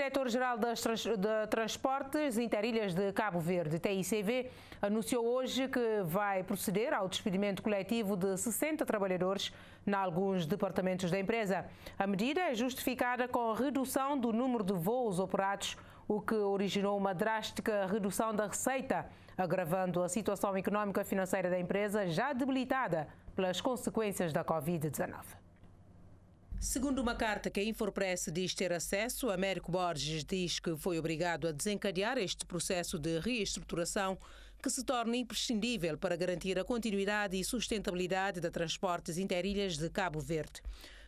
Diretor-Geral de Transportes Interilhas de Cabo Verde, TICV, anunciou hoje que vai proceder ao despedimento coletivo de 60 trabalhadores em alguns departamentos da empresa. A medida é justificada com a redução do número de voos operados, o que originou uma drástica redução da receita, agravando a situação econômica e financeira da empresa já debilitada pelas consequências da Covid-19. Segundo uma carta que a Infopress diz ter acesso, Américo Borges diz que foi obrigado a desencadear este processo de reestruturação que se torna imprescindível para garantir a continuidade e sustentabilidade da transportes interilhas de Cabo Verde.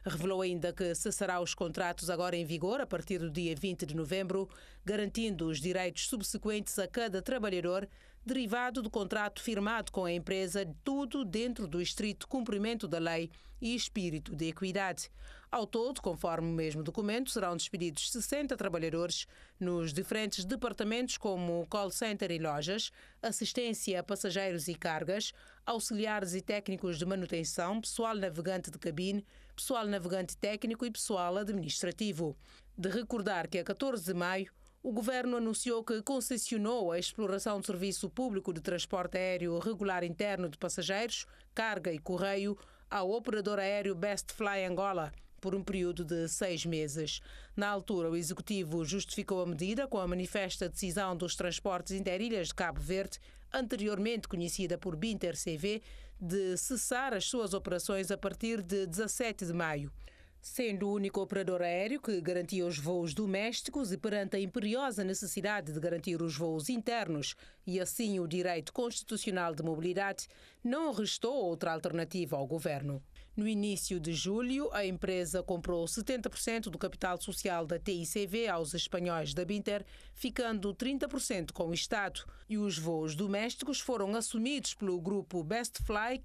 Revelou ainda que cessará os contratos agora em vigor a partir do dia 20 de novembro, garantindo os direitos subsequentes a cada trabalhador derivado do contrato firmado com a empresa, tudo dentro do estrito cumprimento da lei e espírito de equidade. Ao todo, conforme o mesmo documento, serão despedidos 60 trabalhadores nos diferentes departamentos como call center e lojas, assistência a passageiros e cargas, auxiliares e técnicos de manutenção, pessoal navegante de cabine, pessoal navegante técnico e pessoal administrativo. De recordar que a 14 de maio, o governo anunciou que concessionou a exploração do serviço público de transporte aéreo regular interno de passageiros, carga e correio ao operador aéreo Best Fly Angola, por um período de seis meses. Na altura, o Executivo justificou a medida com a manifesta decisão dos transportes interilhas de Cabo Verde, anteriormente conhecida por Binter CV, de cessar as suas operações a partir de 17 de maio. Sendo o único operador aéreo que garantia os voos domésticos e perante a imperiosa necessidade de garantir os voos internos e assim o direito constitucional de mobilidade, não restou outra alternativa ao governo. No início de julho, a empresa comprou 70% do capital social da TICV aos espanhóis da Binter, ficando 30% com o Estado. E os voos domésticos foram assumidos pelo grupo Bestfly,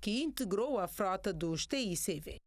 que integrou a frota dos TICV.